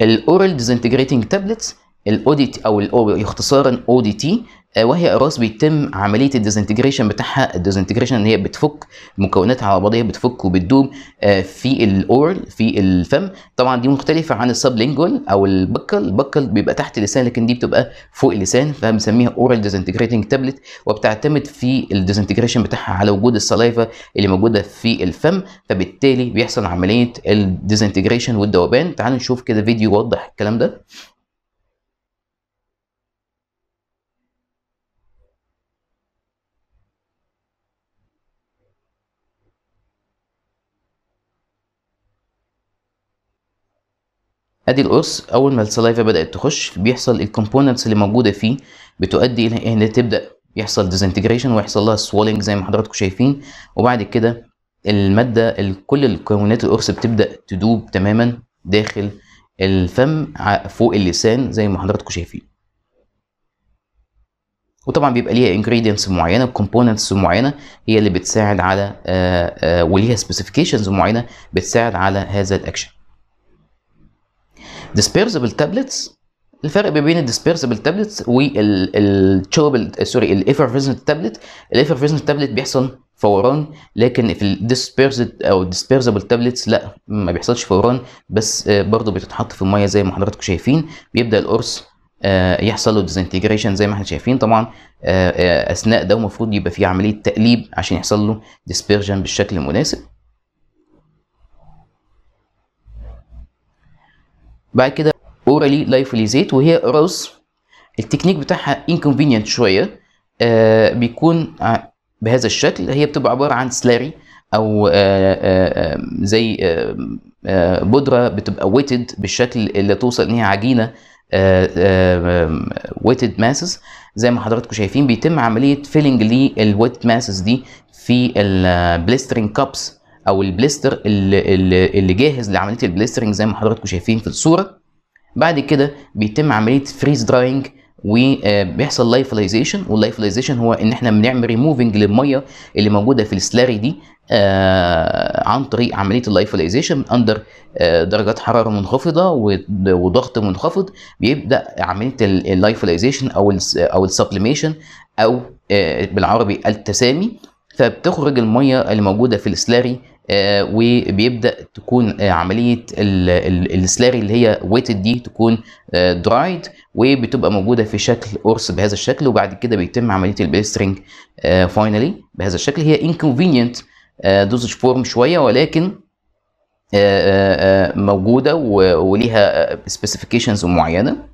الاورال ديزنتجريتنج تابلتس الاوديت او الأو يختصارا او دي تي آه، وهي اقراص بيتم عمليه الديزنتجريشن بتاعها الديزنتجريشن ان هي بتفك مكوناتها على بعضها بتفك وبتدوب آه، في الاورال في الفم طبعا دي مختلفه عن لينجول او البكل البكل بيبقى تحت اللسان لكن دي بتبقى فوق اللسان فبنسميها اورال ديزنتجريتنج تابلت وبتعتمد في الديزنتجريشن بتاعها على وجود السلايفا اللي موجوده في الفم فبالتالي بيحصل عمليه الديزنتجريشن والذوبان تعالوا نشوف كده فيديو يوضح الكلام ده ادي القرص اول ما السلايفا بدات تخش بيحصل الكومبوننتس اللي موجوده فيه بتؤدي الى ان تبدا يحصل ديزنتجريشن ويحصل لها سوالينج زي ما حضراتكم شايفين وبعد كده الماده كل الكونات القرص بتبدا تدوب تماما داخل الفم فوق اللسان زي ما حضراتكم شايفين وطبعا بيبقى ليها انجريدينتس معينه كومبوننتس معينه هي اللي بتساعد على آه، آه، وليها سبيسيفيكيشنز معينه بتساعد على هذا الاكشن dispersible tablets الفرق بين الديسبيرسبل تابلتس والتشوبل سوري الايفرفيزنت تابلت الايفرفيزنت تابلت بيحصل فوران لكن في الديسبيرسد او الديسبيرسبل تابلتس لا ما بيحصلش فوران بس آه، برضه بتتحط في الميه زي ما حضراتكم شايفين بيبدا القرص آه، يحصل له ديزنتجريشن زي ما احنا شايفين طبعا آه، اثناء ده المفروض يبقى في عمليه تقليب عشان يحصل له ديسبيرجن بالشكل المناسب بعد كده اورالي لايفوليزيت وهي روس التكنيك بتاعها انكونفينينت شويه آه بيكون بهذا الشكل هي بتبقى عباره عن سلاري او آآ آه، آآ آه، زي آآ بودره بتبقى ويتد بالشكل اللي توصل ان هي عجينه ويتد آه، ماسز زي ما حضراتكم شايفين بيتم عمليه فيلنج للويت ماسز دي في البليسترنج كابس او البليستر اللي, اللي جاهز لعمليه البليسترنج زي ما حضراتكم شايفين في الصوره بعد كده بيتم عمليه فريز دراينج وبيحصل لايفلايزيشن واللايفلايزيشن هو ان احنا بنعمل ريموفنج للميه اللي موجوده في السلاري دي آه، عن طريق عمليه اللايفلايزيشن اندر آه، درجات حراره منخفضه وضغط منخفض بيبدا عمليه اللايفلايزيشن او او السبليميشن او آه، بالعربي التسامي فبتخرج الميه اللي موجوده في السلاري آه، وبيبدا تكون آه، عمليه السلاري اللي هي ويتد دي تكون درايد آه، وبتبقى موجوده في شكل قرص بهذا الشكل وبعد كده بيتم عمليه البيسترنج فاينلي بهذا الشكل هي انكونفينينت دوزج فورم شويه ولكن موجوده وليها سبيسيفيكيشنز معينه